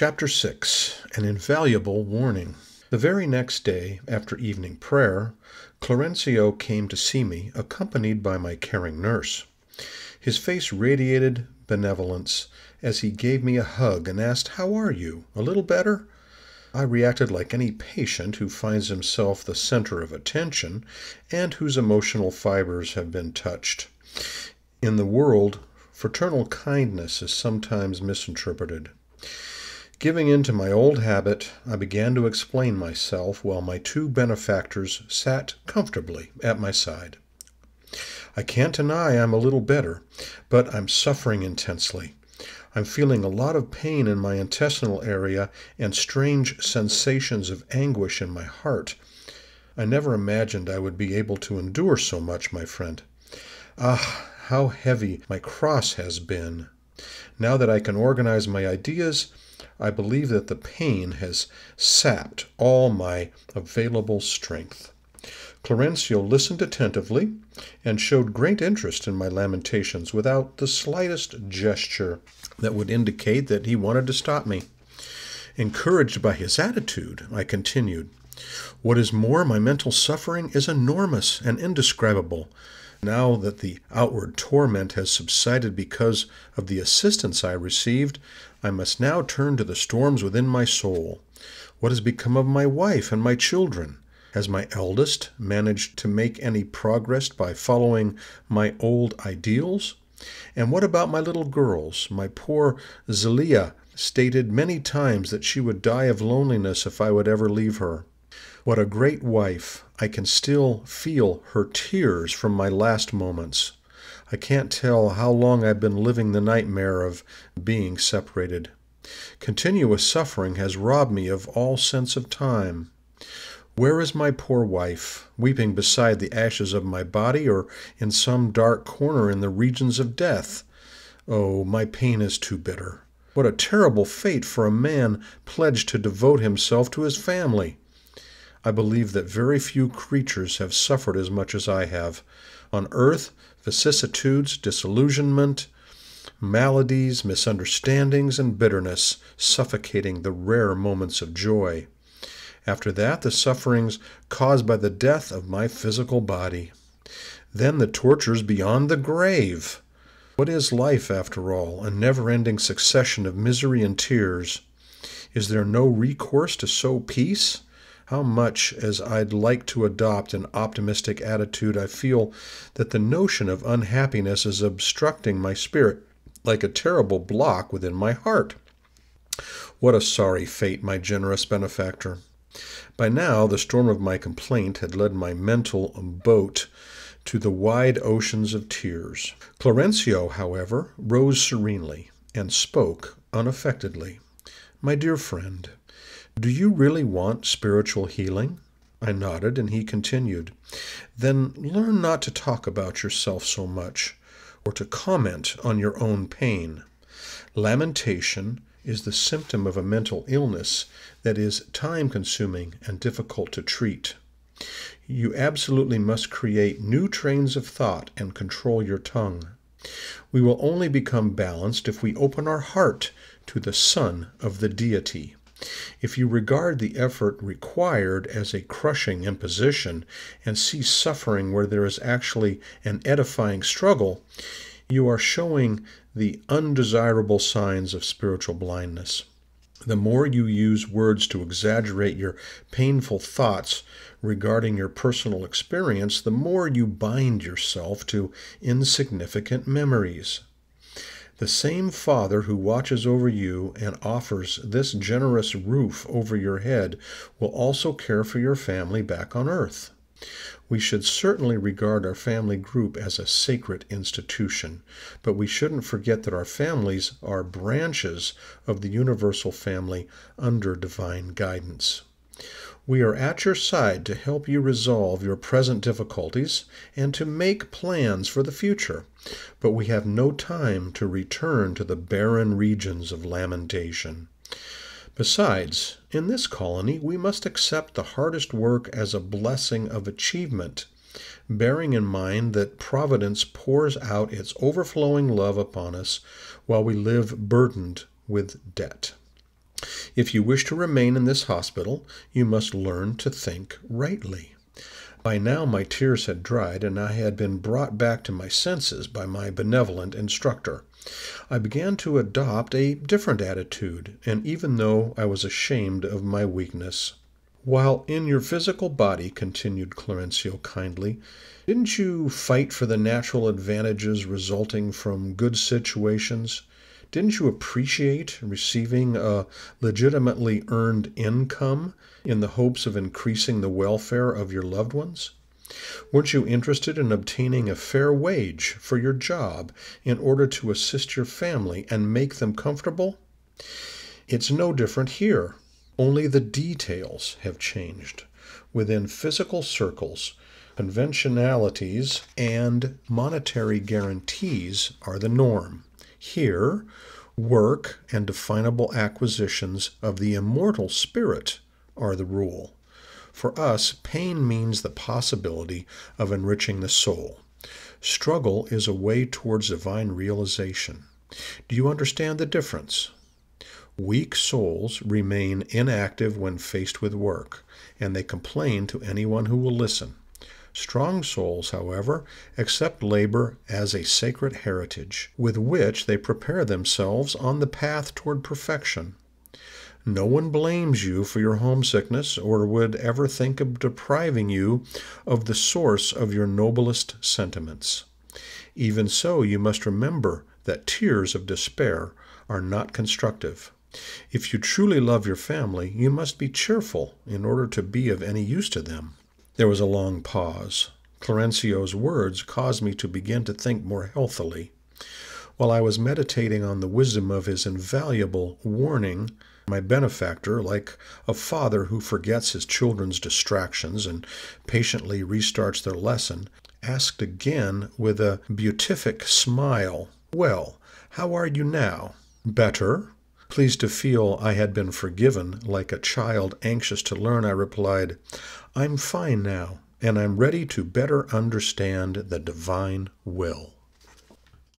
Chapter 6 An Invaluable Warning. The very next day, after evening prayer, Clarencio came to see me, accompanied by my caring nurse. His face radiated benevolence as he gave me a hug and asked, How are you? A little better? I reacted like any patient who finds himself the center of attention and whose emotional fibers have been touched. In the world, fraternal kindness is sometimes misinterpreted. Giving in to my old habit, I began to explain myself while my two benefactors sat comfortably at my side. I can't deny I'm a little better, but I'm suffering intensely. I'm feeling a lot of pain in my intestinal area and strange sensations of anguish in my heart. I never imagined I would be able to endure so much, my friend. Ah, how heavy my cross has been! Now that I can organize my ideas, I believe that the pain has sapped all my available strength. Clarencio listened attentively and showed great interest in my lamentations without the slightest gesture that would indicate that he wanted to stop me. Encouraged by his attitude, I continued, What is more, my mental suffering is enormous and indescribable. Now that the outward torment has subsided because of the assistance I received, I must now turn to the storms within my soul. What has become of my wife and my children? Has my eldest managed to make any progress by following my old ideals? And what about my little girls? My poor Zelia stated many times that she would die of loneliness if I would ever leave her. What a great wife! I can still feel her tears from my last moments. I can't tell how long I've been living the nightmare of being separated. Continuous suffering has robbed me of all sense of time. Where is my poor wife, weeping beside the ashes of my body, or in some dark corner in the regions of death? Oh, my pain is too bitter. What a terrible fate for a man pledged to devote himself to his family! I believe that very few creatures have suffered as much as I have. On earth, vicissitudes, disillusionment, maladies, misunderstandings, and bitterness, suffocating the rare moments of joy. After that, the sufferings caused by the death of my physical body. Then the tortures beyond the grave. What is life, after all, a never ending succession of misery and tears? Is there no recourse to sow peace? how much as I'd like to adopt an optimistic attitude, I feel that the notion of unhappiness is obstructing my spirit like a terrible block within my heart. What a sorry fate, my generous benefactor. By now, the storm of my complaint had led my mental boat to the wide oceans of tears. Clarencio, however, rose serenely and spoke unaffectedly. My dear friend, do you really want spiritual healing? I nodded, and he continued, Then learn not to talk about yourself so much, or to comment on your own pain. Lamentation is the symptom of a mental illness that is time consuming and difficult to treat. You absolutely must create new trains of thought and control your tongue. We will only become balanced if we open our heart to the Son of the Deity. If you regard the effort required as a crushing imposition and see suffering where there is actually an edifying struggle, you are showing the undesirable signs of spiritual blindness. The more you use words to exaggerate your painful thoughts regarding your personal experience, the more you bind yourself to insignificant memories. The same Father who watches over you and offers this generous roof over your head will also care for your family back on earth. We should certainly regard our family group as a sacred institution, but we shouldn't forget that our families are branches of the universal family under divine guidance. We are at your side to help you resolve your present difficulties and to make plans for the future, but we have no time to return to the barren regions of lamentation. Besides, in this colony we must accept the hardest work as a blessing of achievement, bearing in mind that Providence pours out its overflowing love upon us while we live burdened with debt. If you wish to remain in this hospital, you must learn to think rightly. By now my tears had dried, and I had been brought back to my senses by my benevolent instructor. I began to adopt a different attitude, and even though I was ashamed of my weakness. While in your physical body, continued Clarencio kindly, didn't you fight for the natural advantages resulting from good situations? didn't you appreciate receiving a legitimately earned income in the hopes of increasing the welfare of your loved ones? Weren't you interested in obtaining a fair wage for your job in order to assist your family and make them comfortable? It's no different here. Only the details have changed. Within physical circles, conventionalities and monetary guarantees are the norm here work and definable acquisitions of the immortal spirit are the rule. For us, pain means the possibility of enriching the soul. Struggle is a way towards divine realization. Do you understand the difference? Weak souls remain inactive when faced with work, and they complain to anyone who will listen. Strong souls, however, accept labor as a sacred heritage, with which they prepare themselves on the path toward perfection. No one blames you for your homesickness or would ever think of depriving you of the source of your noblest sentiments. Even so, you must remember that tears of despair are not constructive. If you truly love your family, you must be cheerful in order to be of any use to them. There was a long pause. Clarencio's words caused me to begin to think more healthily. While I was meditating on the wisdom of his invaluable warning, my benefactor, like a father who forgets his children's distractions and patiently restarts their lesson, asked again with a beatific smile, Well, how are you now? Better? Pleased to feel I had been forgiven, like a child anxious to learn, I replied, I'm fine now, and I'm ready to better understand the divine will.